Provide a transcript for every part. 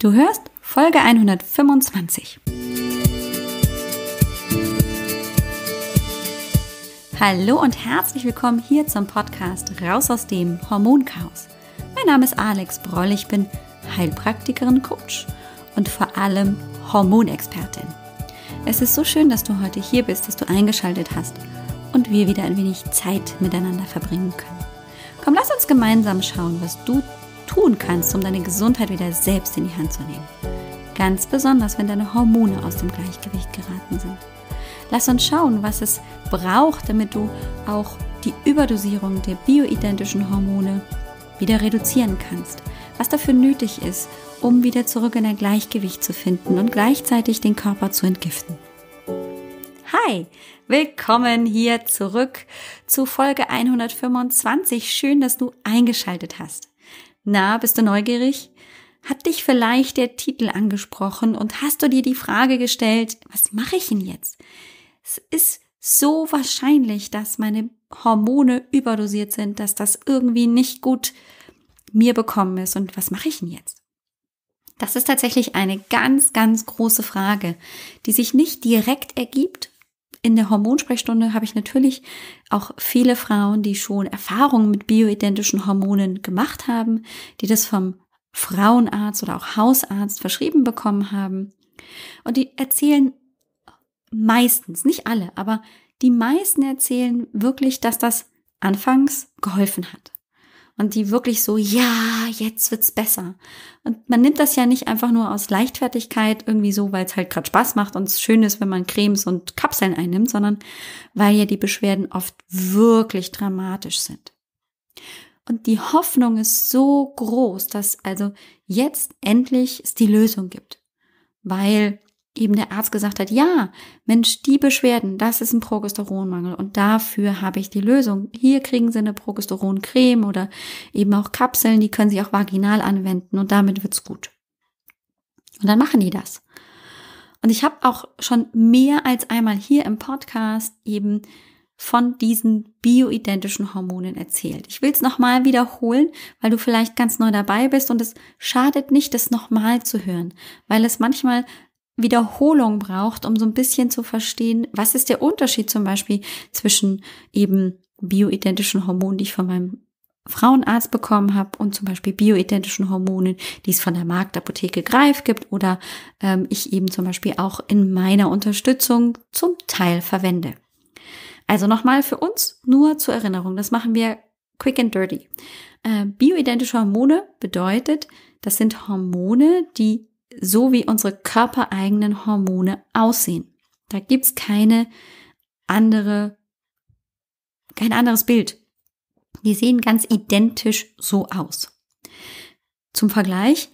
Du hörst Folge 125. Hallo und herzlich willkommen hier zum Podcast Raus aus dem Hormonchaos. Mein Name ist Alex Broll, ich bin Heilpraktikerin, Coach und vor allem Hormonexpertin. Es ist so schön, dass du heute hier bist, dass du eingeschaltet hast und wir wieder ein wenig Zeit miteinander verbringen können. Komm, lass uns gemeinsam schauen, was du tun kannst, um deine Gesundheit wieder selbst in die Hand zu nehmen. Ganz besonders, wenn deine Hormone aus dem Gleichgewicht geraten sind. Lass uns schauen, was es braucht, damit du auch die Überdosierung der bioidentischen Hormone wieder reduzieren kannst. Was dafür nötig ist, um wieder zurück in ein Gleichgewicht zu finden und gleichzeitig den Körper zu entgiften. Hi, willkommen hier zurück zu Folge 125. Schön, dass du eingeschaltet hast. Na, bist du neugierig? Hat dich vielleicht der Titel angesprochen und hast du dir die Frage gestellt, was mache ich denn jetzt? Es ist so wahrscheinlich, dass meine Hormone überdosiert sind, dass das irgendwie nicht gut mir bekommen ist und was mache ich denn jetzt? Das ist tatsächlich eine ganz, ganz große Frage, die sich nicht direkt ergibt, in der Hormonsprechstunde habe ich natürlich auch viele Frauen, die schon Erfahrungen mit bioidentischen Hormonen gemacht haben, die das vom Frauenarzt oder auch Hausarzt verschrieben bekommen haben. Und die erzählen meistens, nicht alle, aber die meisten erzählen wirklich, dass das anfangs geholfen hat und die wirklich so, ja, jetzt wird's besser. Und man nimmt das ja nicht einfach nur aus Leichtfertigkeit irgendwie so, weil es halt gerade Spaß macht und es schön ist, wenn man Cremes und Kapseln einnimmt, sondern weil ja die Beschwerden oft wirklich dramatisch sind. Und die Hoffnung ist so groß, dass also jetzt endlich es die Lösung gibt. Weil eben der Arzt gesagt hat, ja, Mensch, die Beschwerden, das ist ein Progesteronmangel und dafür habe ich die Lösung. Hier kriegen Sie eine Progesteroncreme oder eben auch Kapseln, die können Sie auch vaginal anwenden und damit wird's gut. Und dann machen die das. Und ich habe auch schon mehr als einmal hier im Podcast eben von diesen bioidentischen Hormonen erzählt. Ich will es nochmal wiederholen, weil du vielleicht ganz neu dabei bist und es schadet nicht, das nochmal zu hören, weil es manchmal Wiederholung braucht, um so ein bisschen zu verstehen, was ist der Unterschied zum Beispiel zwischen eben bioidentischen Hormonen, die ich von meinem Frauenarzt bekommen habe und zum Beispiel bioidentischen Hormonen, die es von der Marktapotheke Greif gibt oder ähm, ich eben zum Beispiel auch in meiner Unterstützung zum Teil verwende. Also nochmal für uns nur zur Erinnerung, das machen wir quick and dirty. Äh, bioidentische Hormone bedeutet, das sind Hormone, die so wie unsere körpereigenen Hormone aussehen. Da gibt's keine andere, kein anderes Bild. Die sehen ganz identisch so aus. Zum Vergleich,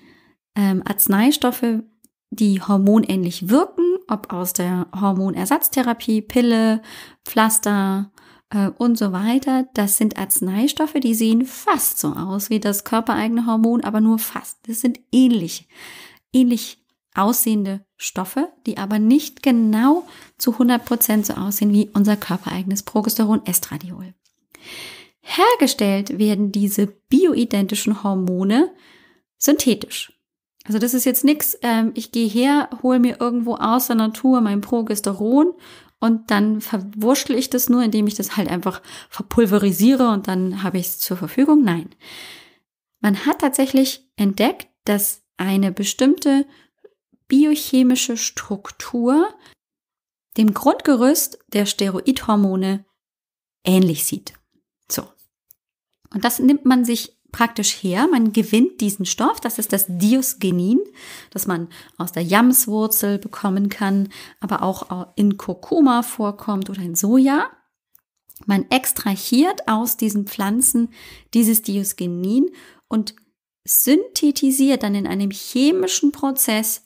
ähm, Arzneistoffe, die hormonähnlich wirken, ob aus der Hormonersatztherapie, Pille, Pflaster äh, und so weiter, das sind Arzneistoffe, die sehen fast so aus wie das körpereigene Hormon, aber nur fast. Das sind ähnlich ähnlich aussehende Stoffe, die aber nicht genau zu 100% so aussehen wie unser körpereigenes Progesteron Estradiol. Hergestellt werden diese bioidentischen Hormone synthetisch. Also das ist jetzt nichts, ähm, ich gehe her, hole mir irgendwo aus der Natur mein Progesteron und dann verwurschtel ich das nur, indem ich das halt einfach verpulverisiere und dann habe ich es zur Verfügung. Nein. Man hat tatsächlich entdeckt, dass eine bestimmte biochemische Struktur dem Grundgerüst der Steroidhormone ähnlich sieht. So. Und das nimmt man sich praktisch her. Man gewinnt diesen Stoff, das ist das Diosgenin, das man aus der Jamswurzel bekommen kann, aber auch in Kurkuma vorkommt oder in Soja. Man extrahiert aus diesen Pflanzen dieses Diosgenin und synthetisiert dann in einem chemischen Prozess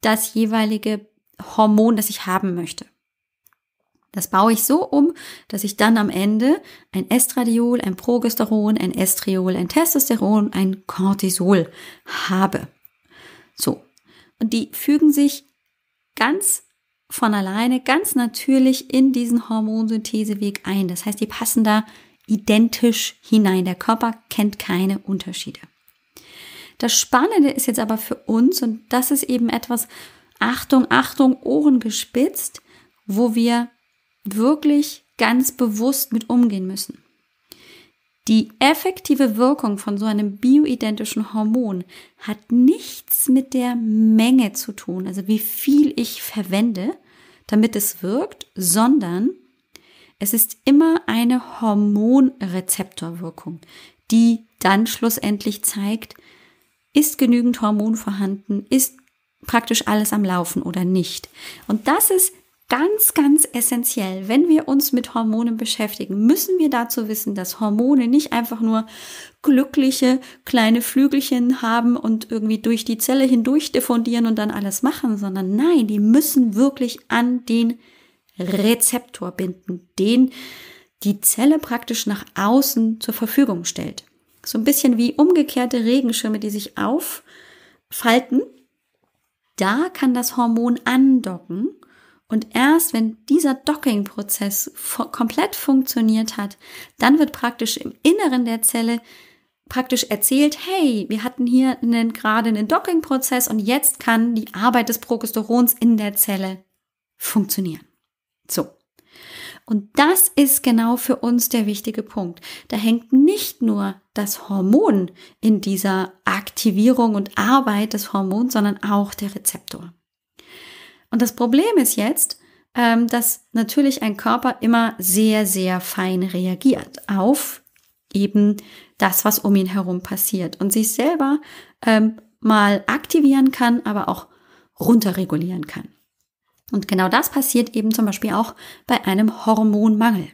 das jeweilige Hormon, das ich haben möchte. Das baue ich so um, dass ich dann am Ende ein Estradiol, ein Progesteron, ein Estriol, ein Testosteron, ein Cortisol habe. So. Und die fügen sich ganz von alleine, ganz natürlich in diesen Hormonsyntheseweg ein. Das heißt, die passen da identisch hinein. Der Körper kennt keine Unterschiede. Das Spannende ist jetzt aber für uns, und das ist eben etwas, Achtung, Achtung, Ohren gespitzt, wo wir wirklich ganz bewusst mit umgehen müssen. Die effektive Wirkung von so einem bioidentischen Hormon hat nichts mit der Menge zu tun, also wie viel ich verwende, damit es wirkt, sondern es ist immer eine Hormonrezeptorwirkung, die dann schlussendlich zeigt, ist genügend Hormon vorhanden? Ist praktisch alles am Laufen oder nicht? Und das ist ganz, ganz essentiell. Wenn wir uns mit Hormonen beschäftigen, müssen wir dazu wissen, dass Hormone nicht einfach nur glückliche kleine Flügelchen haben und irgendwie durch die Zelle hindurch diffundieren und dann alles machen, sondern nein, die müssen wirklich an den Rezeptor binden, den die Zelle praktisch nach außen zur Verfügung stellt. So ein bisschen wie umgekehrte Regenschirme, die sich auffalten. Da kann das Hormon andocken. Und erst wenn dieser Docking-Prozess komplett funktioniert hat, dann wird praktisch im Inneren der Zelle praktisch erzählt, hey, wir hatten hier einen, gerade einen Docking-Prozess und jetzt kann die Arbeit des Progesterons in der Zelle funktionieren. So. Und das ist genau für uns der wichtige Punkt. Da hängt nicht nur das Hormon in dieser Aktivierung und Arbeit des Hormons, sondern auch der Rezeptor. Und das Problem ist jetzt, ähm, dass natürlich ein Körper immer sehr, sehr fein reagiert auf eben das, was um ihn herum passiert und sich selber ähm, mal aktivieren kann, aber auch runterregulieren kann. Und genau das passiert eben zum Beispiel auch bei einem Hormonmangel.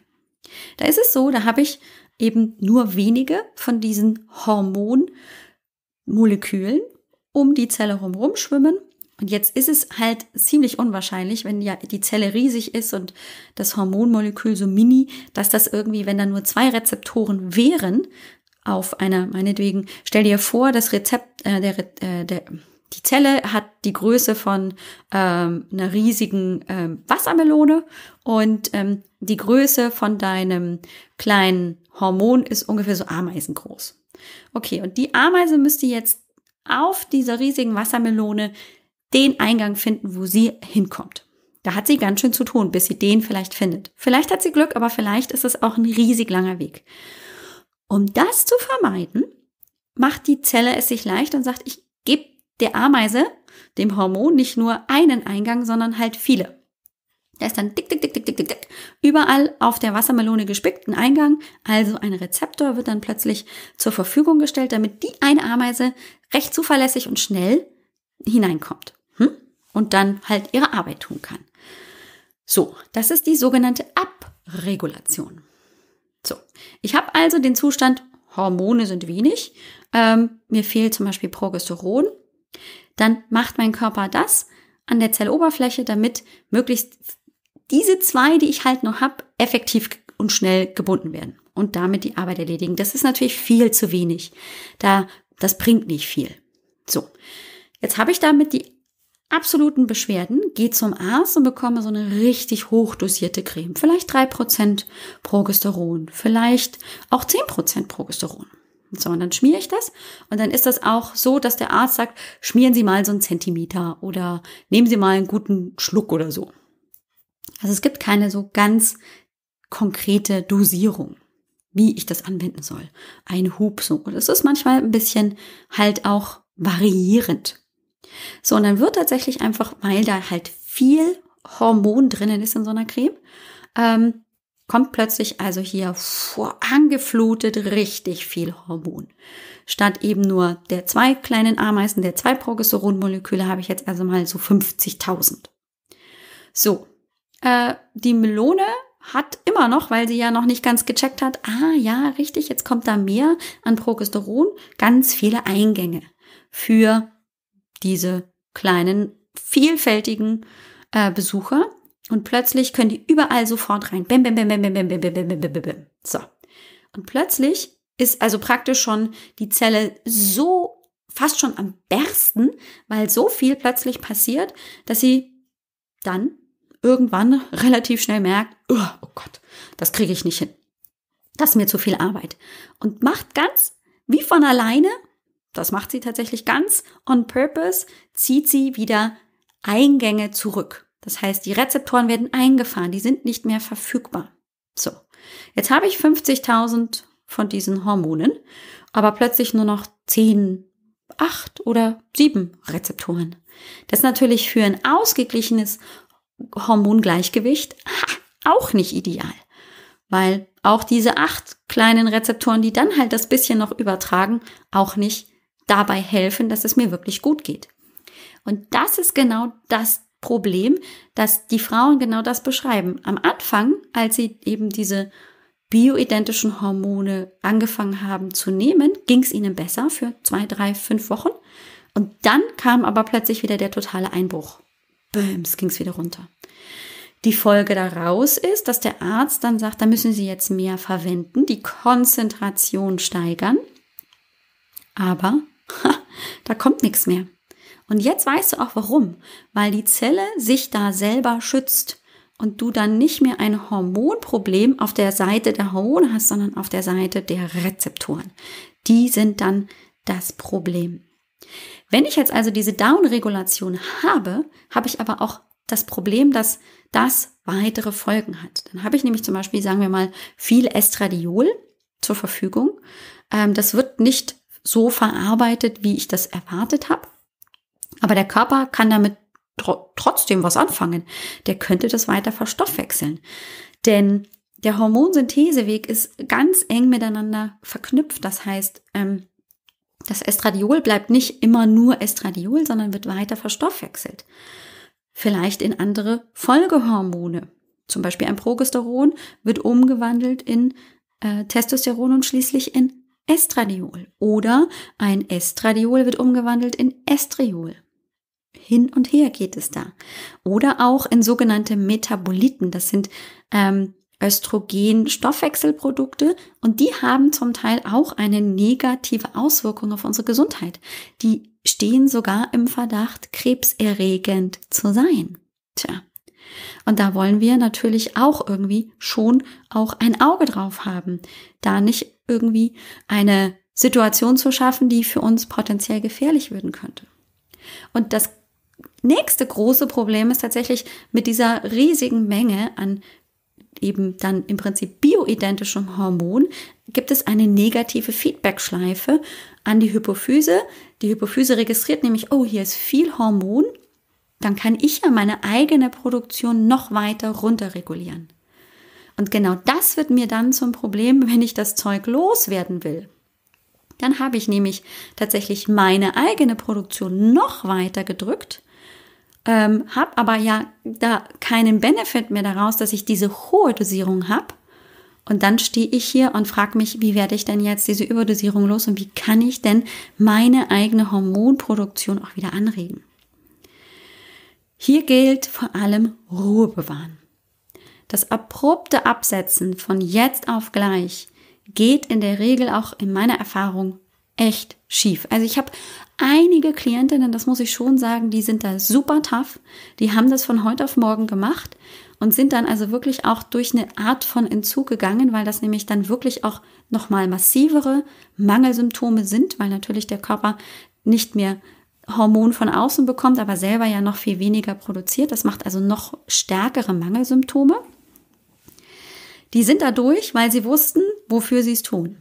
Da ist es so, da habe ich eben nur wenige von diesen Hormonmolekülen um die Zelle herum schwimmen. Und jetzt ist es halt ziemlich unwahrscheinlich, wenn ja die Zelle riesig ist und das Hormonmolekül so mini, dass das irgendwie, wenn da nur zwei Rezeptoren wären, auf einer, meinetwegen, stell dir vor, das Rezept, äh, der, äh, der, die Zelle hat die Größe von ähm, einer riesigen ähm, Wassermelone und ähm, die Größe von deinem kleinen Hormon ist ungefähr so ameisengroß. Okay, und die Ameise müsste jetzt auf dieser riesigen Wassermelone den Eingang finden, wo sie hinkommt. Da hat sie ganz schön zu tun, bis sie den vielleicht findet. Vielleicht hat sie Glück, aber vielleicht ist es auch ein riesig langer Weg. Um das zu vermeiden, macht die Zelle es sich leicht und sagt, ich gebe der Ameise, dem Hormon, nicht nur einen Eingang, sondern halt viele. Da ist dann dick, dick, dick, dick, dick, dick, dick, überall auf der Wassermelone gespickt ein Eingang, also ein Rezeptor wird dann plötzlich zur Verfügung gestellt, damit die eine Ameise recht zuverlässig und schnell hineinkommt hm? und dann halt ihre Arbeit tun kann. So, das ist die sogenannte Abregulation. So, ich habe also den Zustand, Hormone sind wenig, ähm, mir fehlt zum Beispiel Progesteron, dann macht mein Körper das an der Zelloberfläche, damit möglichst diese zwei, die ich halt noch habe, effektiv und schnell gebunden werden und damit die Arbeit erledigen. Das ist natürlich viel zu wenig. Da, das bringt nicht viel. So, jetzt habe ich damit die absoluten Beschwerden, gehe zum Arzt und bekomme so eine richtig hochdosierte Creme. Vielleicht drei Prozent Progesteron, vielleicht auch zehn Prozent Progesteron. So, und dann schmiere ich das. Und dann ist das auch so, dass der Arzt sagt, schmieren Sie mal so einen Zentimeter oder nehmen Sie mal einen guten Schluck oder so. Also es gibt keine so ganz konkrete Dosierung, wie ich das anwenden soll. Ein Hub so. Und es ist manchmal ein bisschen halt auch variierend. So, und dann wird tatsächlich einfach, weil da halt viel Hormon drinnen ist in so einer Creme, ähm, kommt plötzlich also hier vor, angeflutet richtig viel Hormon. Statt eben nur der zwei kleinen Ameisen, der zwei Progesteronmoleküle, habe ich jetzt also mal so 50.000. So, äh, die Melone hat immer noch, weil sie ja noch nicht ganz gecheckt hat, ah ja, richtig, jetzt kommt da mehr an Progesteron, ganz viele Eingänge für diese kleinen, vielfältigen äh, Besucher. Und plötzlich können die überall sofort rein. Bim, bim, bim, bim, bim, bim, bim, bim, bim, bim, bim, bim. So. Und plötzlich ist also praktisch schon die Zelle so fast schon am Bersten, weil so viel plötzlich passiert, dass sie dann irgendwann relativ schnell merkt, oh, oh Gott, das kriege ich nicht hin. Das ist mir zu viel Arbeit. Und macht ganz wie von alleine, das macht sie tatsächlich ganz on purpose, zieht sie wieder Eingänge zurück. Das heißt, die Rezeptoren werden eingefahren, die sind nicht mehr verfügbar. So, jetzt habe ich 50.000 von diesen Hormonen, aber plötzlich nur noch 10, 8 oder 7 Rezeptoren. Das ist natürlich für ein ausgeglichenes Hormongleichgewicht auch nicht ideal, weil auch diese 8 kleinen Rezeptoren, die dann halt das bisschen noch übertragen, auch nicht dabei helfen, dass es mir wirklich gut geht. Und das ist genau das Problem, dass die Frauen genau das beschreiben. Am Anfang, als sie eben diese bioidentischen Hormone angefangen haben zu nehmen, ging es ihnen besser für zwei, drei, fünf Wochen. Und dann kam aber plötzlich wieder der totale Einbruch. Böms, ging es wieder runter. Die Folge daraus ist, dass der Arzt dann sagt, da müssen Sie jetzt mehr verwenden, die Konzentration steigern. Aber ha, da kommt nichts mehr. Und jetzt weißt du auch warum, weil die Zelle sich da selber schützt und du dann nicht mehr ein Hormonproblem auf der Seite der Hormone hast, sondern auf der Seite der Rezeptoren. Die sind dann das Problem. Wenn ich jetzt also diese Down-Regulation habe, habe ich aber auch das Problem, dass das weitere Folgen hat. Dann habe ich nämlich zum Beispiel, sagen wir mal, viel Estradiol zur Verfügung. Ähm, das wird nicht so verarbeitet, wie ich das erwartet habe. Aber der Körper kann damit tr trotzdem was anfangen. Der könnte das weiter verstoffwechseln. Denn der Hormonsyntheseweg ist ganz eng miteinander verknüpft. Das heißt, ähm, das Estradiol bleibt nicht immer nur Estradiol, sondern wird weiter verstoffwechselt. Vielleicht in andere Folgehormone. Zum Beispiel ein Progesteron wird umgewandelt in äh, Testosteron und schließlich in Estradiol. Oder ein Estradiol wird umgewandelt in Estriol. Hin und her geht es da. Oder auch in sogenannte Metaboliten. Das sind ähm, Östrogen-Stoffwechselprodukte und die haben zum Teil auch eine negative Auswirkung auf unsere Gesundheit. Die stehen sogar im Verdacht, krebserregend zu sein. Tja. Und da wollen wir natürlich auch irgendwie schon auch ein Auge drauf haben, da nicht irgendwie eine Situation zu schaffen, die für uns potenziell gefährlich werden könnte. Und das nächste große Problem ist tatsächlich mit dieser riesigen Menge an eben dann im Prinzip bioidentischem Hormon gibt es eine negative Feedbackschleife an die Hypophyse. Die Hypophyse registriert nämlich, oh, hier ist viel Hormon, dann kann ich ja meine eigene Produktion noch weiter runterregulieren. Und genau das wird mir dann zum Problem, wenn ich das Zeug loswerden will. Dann habe ich nämlich tatsächlich meine eigene Produktion noch weiter gedrückt ähm, habe aber ja da keinen Benefit mehr daraus, dass ich diese hohe Dosierung habe. Und dann stehe ich hier und frage mich, wie werde ich denn jetzt diese Überdosierung los und wie kann ich denn meine eigene Hormonproduktion auch wieder anregen? Hier gilt vor allem Ruhe bewahren. Das abrupte Absetzen von jetzt auf gleich geht in der Regel auch in meiner Erfahrung echt schief. Also ich habe einige Klientinnen, das muss ich schon sagen, die sind da super tough. Die haben das von heute auf morgen gemacht und sind dann also wirklich auch durch eine Art von Entzug gegangen, weil das nämlich dann wirklich auch nochmal massivere Mangelsymptome sind, weil natürlich der Körper nicht mehr Hormon von außen bekommt, aber selber ja noch viel weniger produziert. Das macht also noch stärkere Mangelsymptome. Die sind dadurch, weil sie wussten, wofür sie es tun.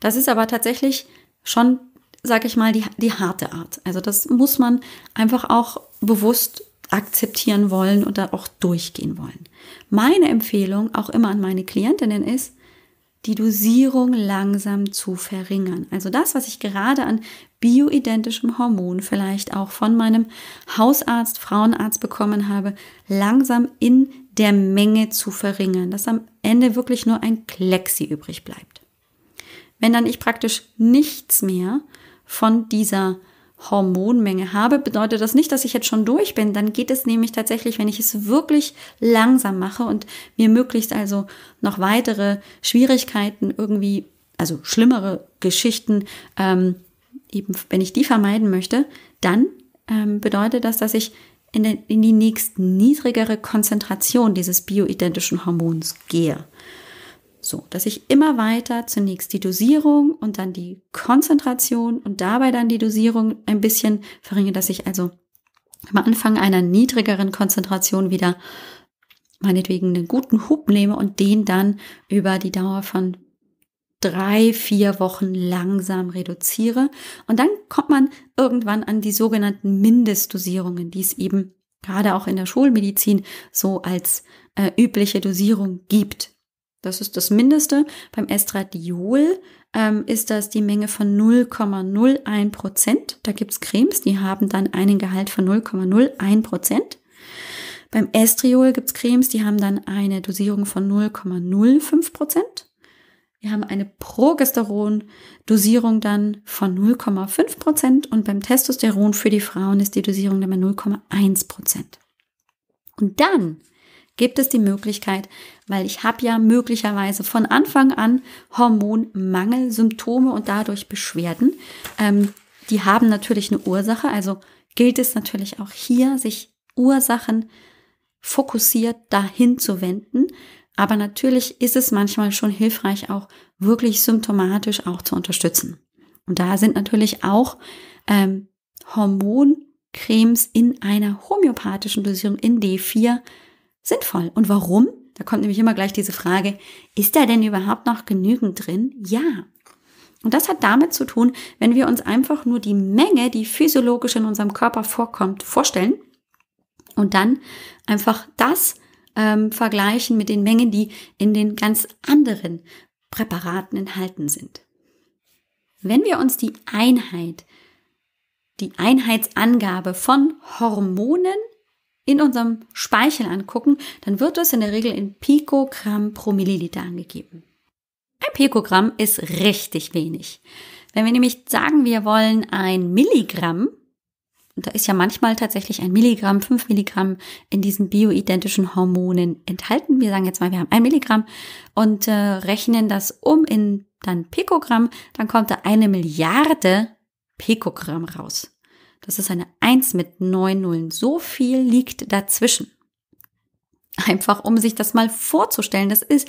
Das ist aber tatsächlich schon, sag ich mal, die, die harte Art. Also das muss man einfach auch bewusst akzeptieren wollen und da auch durchgehen wollen. Meine Empfehlung auch immer an meine Klientinnen ist, die Dosierung langsam zu verringern. Also das, was ich gerade an bioidentischem Hormon vielleicht auch von meinem Hausarzt, Frauenarzt bekommen habe, langsam in der Menge zu verringern, dass am Ende wirklich nur ein Klexi übrig bleibt. Wenn dann ich praktisch nichts mehr von dieser Hormonmenge habe, bedeutet das nicht, dass ich jetzt schon durch bin. Dann geht es nämlich tatsächlich, wenn ich es wirklich langsam mache und mir möglichst also noch weitere Schwierigkeiten irgendwie, also schlimmere Geschichten, ähm, eben wenn ich die vermeiden möchte, dann ähm, bedeutet das, dass ich in, den, in die nächst niedrigere Konzentration dieses bioidentischen Hormons gehe so, dass ich immer weiter zunächst die Dosierung und dann die Konzentration und dabei dann die Dosierung ein bisschen verringere, dass ich also am Anfang einer niedrigeren Konzentration wieder meinetwegen einen guten Hub nehme und den dann über die Dauer von drei, vier Wochen langsam reduziere. Und dann kommt man irgendwann an die sogenannten Mindestdosierungen, die es eben gerade auch in der Schulmedizin so als äh, übliche Dosierung gibt. Das ist das Mindeste. Beim Estradiol ähm, ist das die Menge von 0,01 Prozent. Da gibt's Cremes, die haben dann einen Gehalt von 0,01 Prozent. Beim Estriol gibt's Cremes, die haben dann eine Dosierung von 0,05 Prozent. Wir haben eine Progesteron-Dosierung dann von 0,5 Prozent und beim Testosteron für die Frauen ist die Dosierung dann bei 0,1 Prozent. Und dann gibt es die Möglichkeit, weil ich habe ja möglicherweise von Anfang an Hormonmangelsymptome und dadurch Beschwerden. Ähm, die haben natürlich eine Ursache, also gilt es natürlich auch hier, sich Ursachen fokussiert dahin zu wenden. Aber natürlich ist es manchmal schon hilfreich, auch wirklich symptomatisch auch zu unterstützen. Und da sind natürlich auch ähm, Hormoncremes in einer homöopathischen Dosierung in D4 sinnvoll. Und warum? Da kommt nämlich immer gleich diese Frage, ist da denn überhaupt noch genügend drin? Ja. Und das hat damit zu tun, wenn wir uns einfach nur die Menge, die physiologisch in unserem Körper vorkommt, vorstellen und dann einfach das ähm, vergleichen mit den Mengen, die in den ganz anderen Präparaten enthalten sind. Wenn wir uns die Einheit, die Einheitsangabe von Hormonen in unserem Speichel angucken, dann wird das in der Regel in Pikogramm pro Milliliter angegeben. Ein Pikogramm ist richtig wenig. Wenn wir nämlich sagen, wir wollen ein Milligramm, und da ist ja manchmal tatsächlich ein Milligramm, fünf Milligramm in diesen bioidentischen Hormonen enthalten. Wir sagen jetzt mal, wir haben ein Milligramm und äh, rechnen das um in dann Pikogramm, dann kommt da eine Milliarde Pikogramm raus. Das ist eine 1 mit 9 Nullen. So viel liegt dazwischen. Einfach um sich das mal vorzustellen, das ist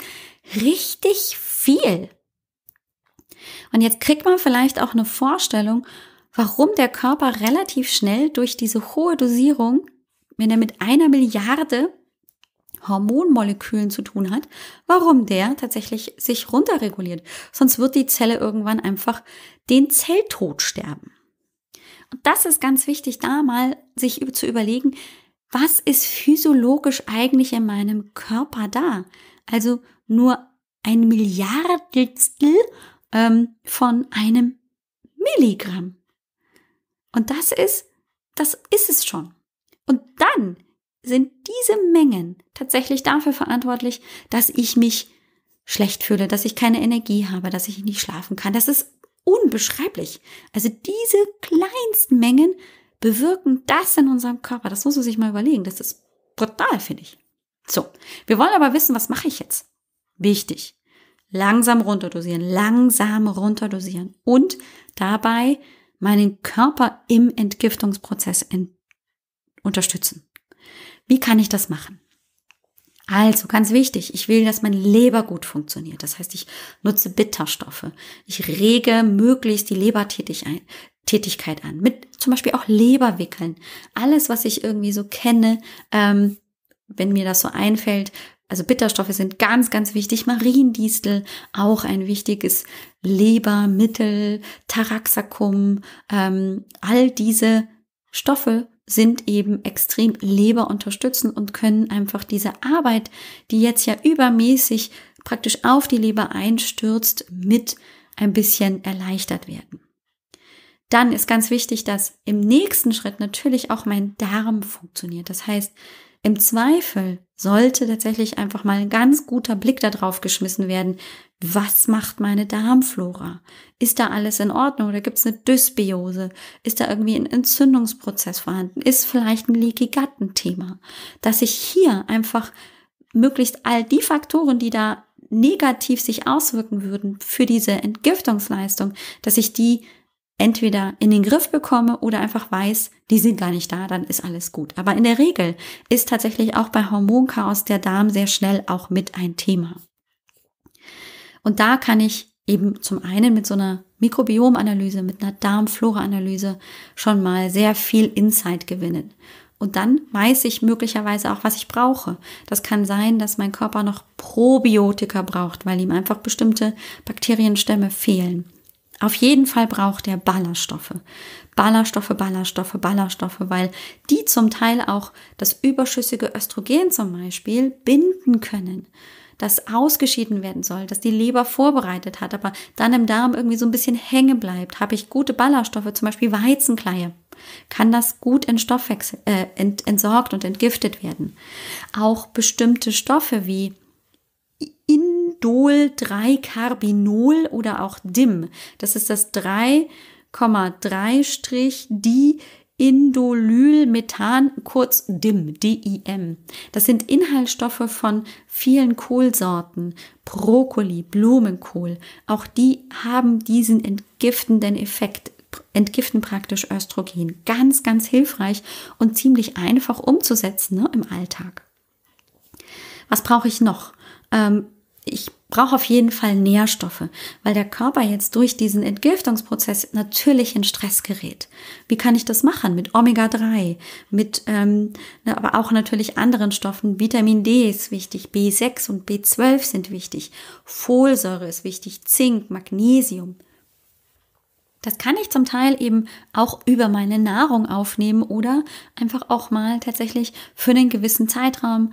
richtig viel. Und jetzt kriegt man vielleicht auch eine Vorstellung, warum der Körper relativ schnell durch diese hohe Dosierung, wenn er mit einer Milliarde Hormonmolekülen zu tun hat, warum der tatsächlich sich runterreguliert. Sonst wird die Zelle irgendwann einfach den Zelltod sterben. Das ist ganz wichtig, da mal sich zu überlegen, was ist physiologisch eigentlich in meinem Körper da? Also nur ein Milliardstel ähm, von einem Milligramm. Und das ist, das ist es schon. Und dann sind diese Mengen tatsächlich dafür verantwortlich, dass ich mich schlecht fühle, dass ich keine Energie habe, dass ich nicht schlafen kann, Das ist unbeschreiblich. Also diese kleinsten Mengen bewirken das in unserem Körper. Das muss man sich mal überlegen. Das ist brutal, finde ich. So, wir wollen aber wissen, was mache ich jetzt? Wichtig. Langsam runterdosieren, langsam runterdosieren und dabei meinen Körper im Entgiftungsprozess unterstützen. Wie kann ich das machen? Also ganz wichtig, ich will, dass mein Leber gut funktioniert. Das heißt, ich nutze Bitterstoffe. Ich rege möglichst die Lebertätigkeit an. Mit zum Beispiel auch Leberwickeln. Alles, was ich irgendwie so kenne, ähm, wenn mir das so einfällt. Also Bitterstoffe sind ganz, ganz wichtig. Mariendistel, auch ein wichtiges Lebermittel, Taraxacum, ähm, all diese Stoffe sind eben extrem leberunterstützend und können einfach diese Arbeit, die jetzt ja übermäßig praktisch auf die Leber einstürzt, mit ein bisschen erleichtert werden. Dann ist ganz wichtig, dass im nächsten Schritt natürlich auch mein Darm funktioniert. Das heißt, im Zweifel sollte tatsächlich einfach mal ein ganz guter Blick darauf geschmissen werden, was macht meine Darmflora? Ist da alles in Ordnung oder gibt es eine Dysbiose? Ist da irgendwie ein Entzündungsprozess vorhanden? Ist vielleicht ein Leaky Gut ein Thema? Dass ich hier einfach möglichst all die Faktoren, die da negativ sich auswirken würden für diese Entgiftungsleistung, dass ich die entweder in den Griff bekomme oder einfach weiß, die sind gar nicht da, dann ist alles gut. Aber in der Regel ist tatsächlich auch bei Hormonchaos der Darm sehr schnell auch mit ein Thema. Und da kann ich eben zum einen mit so einer Mikrobiomanalyse, mit einer Darmflora-Analyse schon mal sehr viel Insight gewinnen. Und dann weiß ich möglicherweise auch, was ich brauche. Das kann sein, dass mein Körper noch Probiotika braucht, weil ihm einfach bestimmte Bakterienstämme fehlen. Auf jeden Fall braucht er Ballaststoffe. Ballaststoffe, Ballaststoffe, Ballaststoffe, weil die zum Teil auch das überschüssige Östrogen zum Beispiel binden können das ausgeschieden werden soll, dass die Leber vorbereitet hat, aber dann im Darm irgendwie so ein bisschen hängen bleibt. Habe ich gute Ballaststoffe, zum Beispiel Weizenkleie, kann das gut in Stoffwechsel, äh, ent, entsorgt und entgiftet werden. Auch bestimmte Stoffe wie Indol 3-Carbinol oder auch DIM. Das ist das 3,3-Di Indolylmethan, kurz DIM, D-I-M. Das sind Inhaltsstoffe von vielen Kohlsorten, Brokkoli, Blumenkohl. Auch die haben diesen entgiftenden Effekt, entgiften praktisch Östrogen. Ganz, ganz hilfreich und ziemlich einfach umzusetzen ne, im Alltag. Was brauche ich noch? Ähm, ich brauche auf jeden Fall Nährstoffe, weil der Körper jetzt durch diesen Entgiftungsprozess natürlich in Stress gerät. Wie kann ich das machen? Mit Omega-3, mit ähm, ne, aber auch natürlich anderen Stoffen. Vitamin D ist wichtig, B6 und B12 sind wichtig, Folsäure ist wichtig, Zink, Magnesium. Das kann ich zum Teil eben auch über meine Nahrung aufnehmen oder einfach auch mal tatsächlich für einen gewissen Zeitraum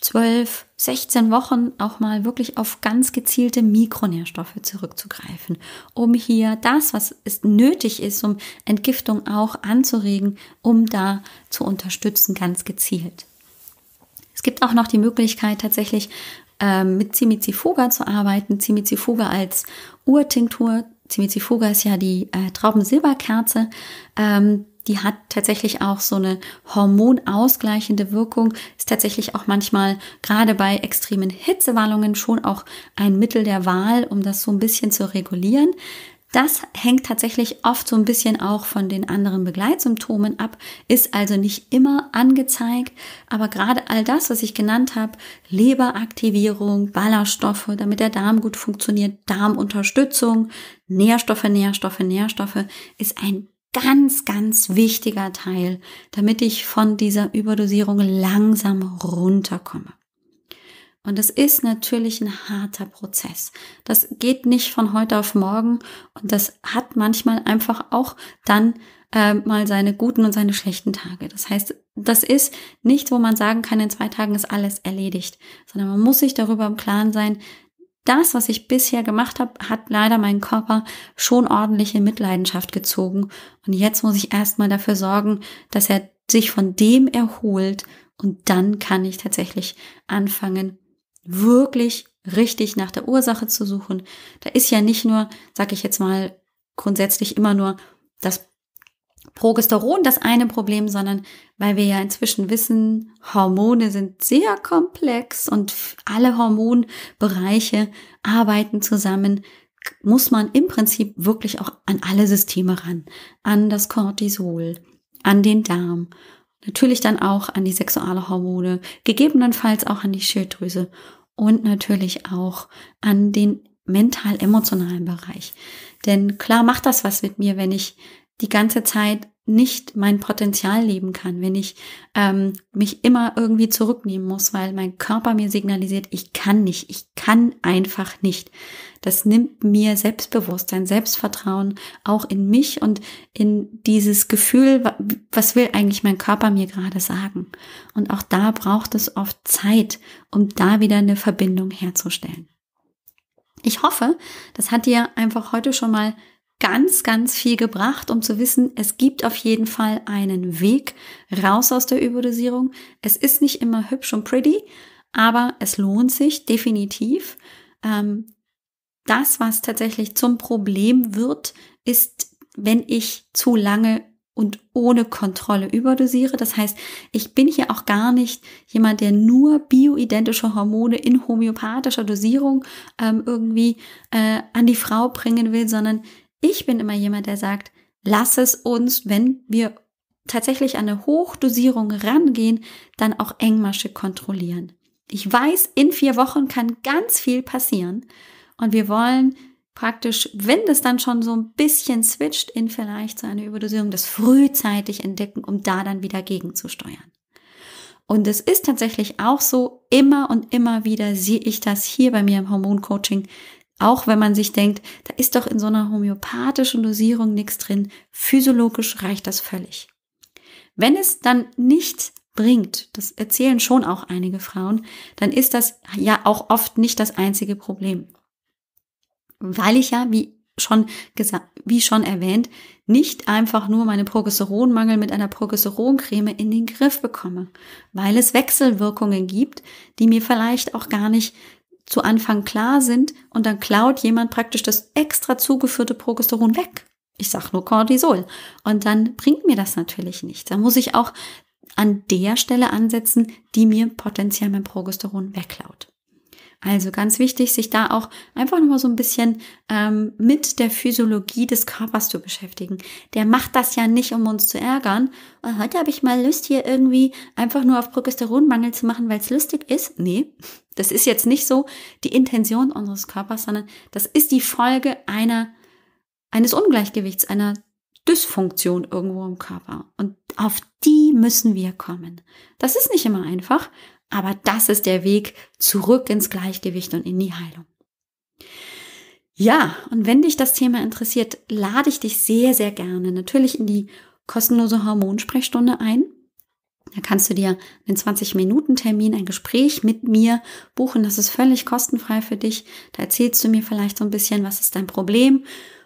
12, 16 Wochen auch mal wirklich auf ganz gezielte Mikronährstoffe zurückzugreifen, um hier das, was ist nötig ist, um Entgiftung auch anzuregen, um da zu unterstützen, ganz gezielt. Es gibt auch noch die Möglichkeit, tatsächlich ähm, mit Zimizifuga zu arbeiten, Zimizifuga als Urtinktur. Zimizifuga ist ja die äh, Traubensilberkerze. Ähm, die hat tatsächlich auch so eine hormonausgleichende Wirkung, ist tatsächlich auch manchmal gerade bei extremen Hitzewallungen schon auch ein Mittel der Wahl, um das so ein bisschen zu regulieren. Das hängt tatsächlich oft so ein bisschen auch von den anderen Begleitsymptomen ab, ist also nicht immer angezeigt, aber gerade all das, was ich genannt habe, Leberaktivierung, Ballaststoffe, damit der Darm gut funktioniert, Darmunterstützung, Nährstoffe, Nährstoffe, Nährstoffe, ist ein ganz, ganz wichtiger Teil, damit ich von dieser Überdosierung langsam runterkomme. Und das ist natürlich ein harter Prozess. Das geht nicht von heute auf morgen und das hat manchmal einfach auch dann äh, mal seine guten und seine schlechten Tage. Das heißt, das ist nicht, wo man sagen kann, in zwei Tagen ist alles erledigt, sondern man muss sich darüber im Klaren sein, das, was ich bisher gemacht habe, hat leider meinen Körper schon ordentlich in Mitleidenschaft gezogen. Und jetzt muss ich erstmal dafür sorgen, dass er sich von dem erholt. Und dann kann ich tatsächlich anfangen, wirklich richtig nach der Ursache zu suchen. Da ist ja nicht nur, sag ich jetzt mal, grundsätzlich immer nur das Progesteron das eine Problem, sondern weil wir ja inzwischen wissen, Hormone sind sehr komplex und alle Hormonbereiche arbeiten zusammen, muss man im Prinzip wirklich auch an alle Systeme ran. An das Cortisol, an den Darm, natürlich dann auch an die sexuelle Hormone, gegebenenfalls auch an die Schilddrüse und natürlich auch an den mental-emotionalen Bereich. Denn klar macht das was mit mir, wenn ich die ganze Zeit nicht mein Potenzial leben kann, wenn ich ähm, mich immer irgendwie zurücknehmen muss, weil mein Körper mir signalisiert, ich kann nicht, ich kann einfach nicht. Das nimmt mir Selbstbewusstsein, Selbstvertrauen auch in mich und in dieses Gefühl, was will eigentlich mein Körper mir gerade sagen. Und auch da braucht es oft Zeit, um da wieder eine Verbindung herzustellen. Ich hoffe, das hat dir einfach heute schon mal ganz, ganz viel gebracht, um zu wissen, es gibt auf jeden Fall einen Weg raus aus der Überdosierung. Es ist nicht immer hübsch und pretty, aber es lohnt sich definitiv. Ähm, das, was tatsächlich zum Problem wird, ist, wenn ich zu lange und ohne Kontrolle überdosiere. Das heißt, ich bin hier auch gar nicht jemand, der nur bioidentische Hormone in homöopathischer Dosierung ähm, irgendwie äh, an die Frau bringen will, sondern ich bin immer jemand, der sagt, lass es uns, wenn wir tatsächlich an eine Hochdosierung rangehen, dann auch engmasche kontrollieren. Ich weiß, in vier Wochen kann ganz viel passieren und wir wollen praktisch, wenn das dann schon so ein bisschen switcht in vielleicht so eine Überdosierung, das frühzeitig entdecken, um da dann wieder gegenzusteuern. Und es ist tatsächlich auch so, immer und immer wieder sehe ich das hier bei mir im Hormoncoaching, auch wenn man sich denkt, da ist doch in so einer homöopathischen Dosierung nichts drin, physiologisch reicht das völlig. Wenn es dann nicht bringt, das erzählen schon auch einige Frauen, dann ist das ja auch oft nicht das einzige Problem. Weil ich ja, wie schon gesagt, wie schon erwähnt, nicht einfach nur meine Progesteronmangel mit einer Progesteroncreme in den Griff bekomme, weil es Wechselwirkungen gibt, die mir vielleicht auch gar nicht zu Anfang klar sind und dann klaut jemand praktisch das extra zugeführte Progesteron weg. Ich sag nur Cortisol. Und dann bringt mir das natürlich nichts. Da muss ich auch an der Stelle ansetzen, die mir potenziell mein Progesteron wegklaut. Also ganz wichtig, sich da auch einfach nur so ein bisschen ähm, mit der Physiologie des Körpers zu beschäftigen. Der macht das ja nicht, um uns zu ärgern. heute habe ich mal Lust, hier irgendwie einfach nur auf Progesteronmangel zu machen, weil es lustig ist. Nee, das ist jetzt nicht so die Intention unseres Körpers, sondern das ist die Folge einer, eines Ungleichgewichts, einer Dysfunktion irgendwo im Körper. Und auf die müssen wir kommen. Das ist nicht immer einfach, aber das ist der Weg zurück ins Gleichgewicht und in die Heilung. Ja, und wenn dich das Thema interessiert, lade ich dich sehr, sehr gerne natürlich in die kostenlose Hormonsprechstunde ein. Da kannst du dir einen 20-Minuten-Termin, ein Gespräch mit mir buchen. Das ist völlig kostenfrei für dich. Da erzählst du mir vielleicht so ein bisschen, was ist dein Problem.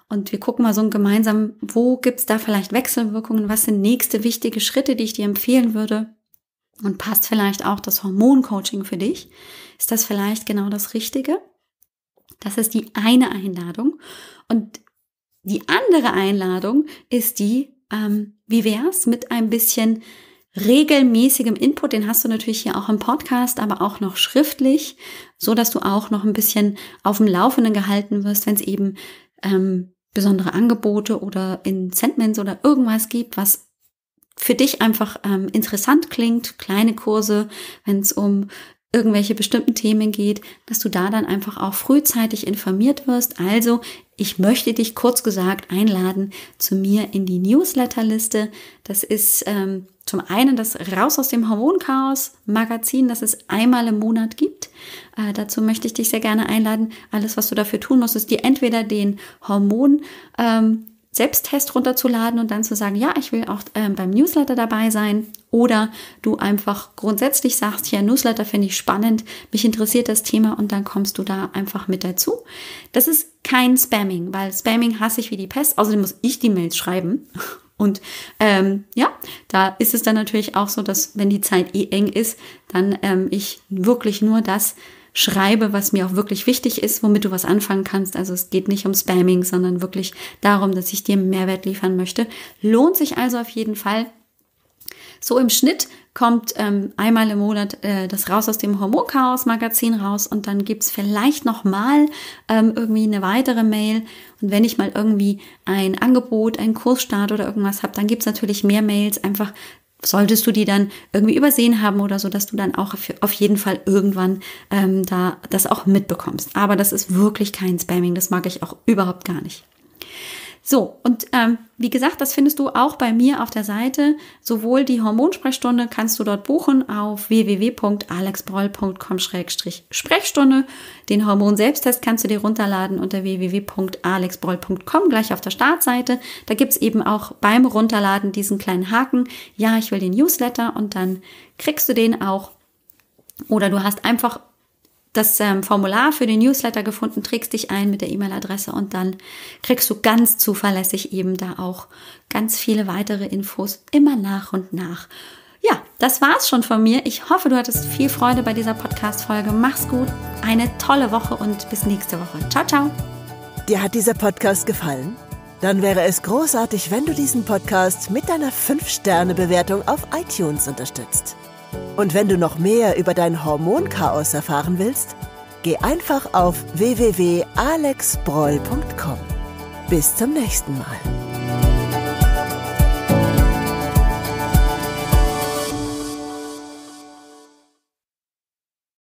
Und wir gucken mal so gemeinsam, wo gibt's da vielleicht Wechselwirkungen, was sind nächste wichtige Schritte, die ich dir empfehlen würde und passt vielleicht auch das Hormoncoaching für dich? Ist das vielleicht genau das Richtige? Das ist die eine Einladung. Und die andere Einladung ist die, ähm, wie wär's mit ein bisschen regelmäßigem Input, den hast du natürlich hier auch im Podcast, aber auch noch schriftlich, so dass du auch noch ein bisschen auf dem Laufenden gehalten wirst, wenn es eben ähm, besondere Angebote oder Incentments oder irgendwas gibt, was für dich einfach ähm, interessant klingt, kleine Kurse, wenn es um irgendwelche bestimmten Themen geht, dass du da dann einfach auch frühzeitig informiert wirst. Also, ich möchte dich kurz gesagt einladen zu mir in die Newsletterliste. Das ist ähm, zum einen das Raus aus dem Hormonchaos Magazin, das es einmal im Monat gibt. Äh, dazu möchte ich dich sehr gerne einladen. Alles, was du dafür tun musst, ist dir entweder den Hormon ähm, Selbsttest runterzuladen und dann zu sagen, ja, ich will auch äh, beim Newsletter dabei sein. Oder du einfach grundsätzlich sagst, ja, Newsletter finde ich spannend, mich interessiert das Thema und dann kommst du da einfach mit dazu. Das ist kein Spamming, weil Spamming hasse ich wie die Pest. Außerdem muss ich die Mails schreiben. Und ähm, ja, da ist es dann natürlich auch so, dass wenn die Zeit eh eng ist, dann ähm, ich wirklich nur das schreibe, was mir auch wirklich wichtig ist, womit du was anfangen kannst. Also es geht nicht um Spamming, sondern wirklich darum, dass ich dir Mehrwert liefern möchte. Lohnt sich also auf jeden Fall. So im Schnitt kommt ähm, einmal im Monat äh, das raus aus dem Hormonchaos Magazin raus und dann gibt's vielleicht nochmal ähm, irgendwie eine weitere Mail. Und wenn ich mal irgendwie ein Angebot, einen Kursstart oder irgendwas habe, dann gibt's natürlich mehr Mails, einfach solltest du die dann irgendwie übersehen haben oder so, dass du dann auch auf jeden Fall irgendwann ähm, da das auch mitbekommst. Aber das ist wirklich kein Spamming, das mag ich auch überhaupt gar nicht. So, und ähm, wie gesagt, das findest du auch bei mir auf der Seite. Sowohl die Hormonsprechstunde kannst du dort buchen auf www.alexbroll.com-sprechstunde. Den Hormon-Selbsttest kannst du dir runterladen unter www.alexbroll.com gleich auf der Startseite. Da gibt es eben auch beim Runterladen diesen kleinen Haken. Ja, ich will den Newsletter und dann kriegst du den auch. Oder du hast einfach das ähm, Formular für den Newsletter gefunden, trägst dich ein mit der E-Mail-Adresse und dann kriegst du ganz zuverlässig eben da auch ganz viele weitere Infos immer nach und nach. Ja, das war's schon von mir. Ich hoffe, du hattest viel Freude bei dieser Podcast-Folge. Mach's gut, eine tolle Woche und bis nächste Woche. Ciao, ciao. Dir hat dieser Podcast gefallen? Dann wäre es großartig, wenn du diesen Podcast mit deiner 5-Sterne-Bewertung auf iTunes unterstützt. Und wenn du noch mehr über dein Hormonchaos erfahren willst, geh einfach auf www.alexbroll.com. Bis zum nächsten Mal.